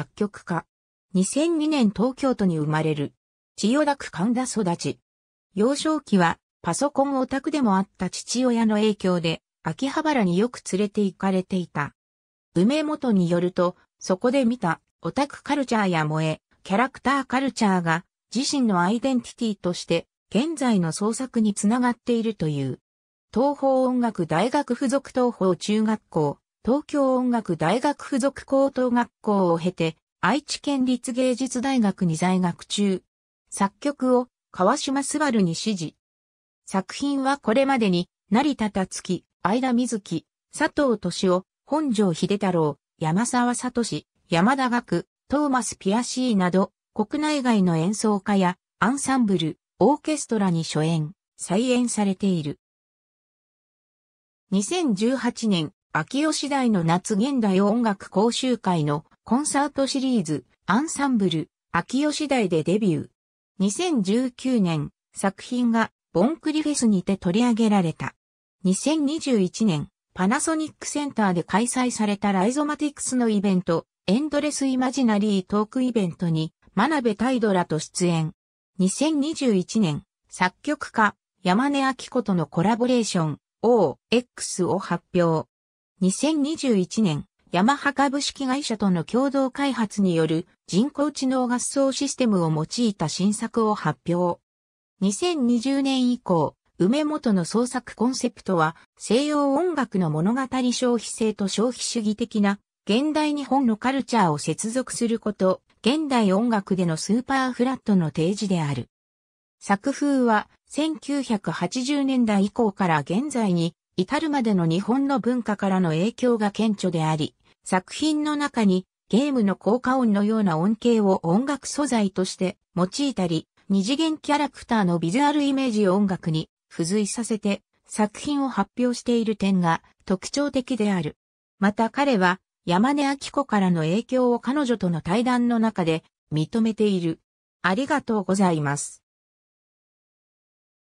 作曲家。2002年東京都に生まれる。千代田区神田育ち。幼少期はパソコンオタクでもあった父親の影響で秋葉原によく連れて行かれていた。梅本によると、そこで見たオタクカルチャーや萌え、キャラクターカルチャーが自身のアイデンティティとして現在の創作につながっているという。東方音楽大学附属東方中学校東京音楽大学附属高等学校を経て、愛知県立芸術大学に在学中、作曲を川島すばるに指示。作品はこれまでに、成田達樹、相田瑞希、佐藤敏夫、本庄秀太郎、山沢聡、山田学、トーマス・ピアシーなど、国内外の演奏家やアンサンブル、オーケストラに初演、再演されている。2018年、秋吉台の夏現代音楽講習会のコンサートシリーズ、アンサンブル、秋吉台でデビュー。2019年、作品がボンクリフェスにて取り上げられた。2021年、パナソニックセンターで開催されたライゾマティクスのイベント、エンドレスイマジナリートークイベントに、真鍋大ドラと出演。2021年、作曲家、山根明子とのコラボレーション、OX を発表。2021年、ヤマハ株式会社との共同開発による人工知能合奏システムを用いた新作を発表。2020年以降、梅本の創作コンセプトは西洋音楽の物語消費性と消費主義的な現代日本のカルチャーを接続すること、現代音楽でのスーパーフラットの提示である。作風は1980年代以降から現在に至るまでの日本の文化からの影響が顕著であり、作品の中にゲームの効果音のような音景を音楽素材として用いたり、二次元キャラクターのビジュアルイメージを音楽に付随させて作品を発表している点が特徴的である。また彼は山根明子からの影響を彼女との対談の中で認めている。ありがとうございます。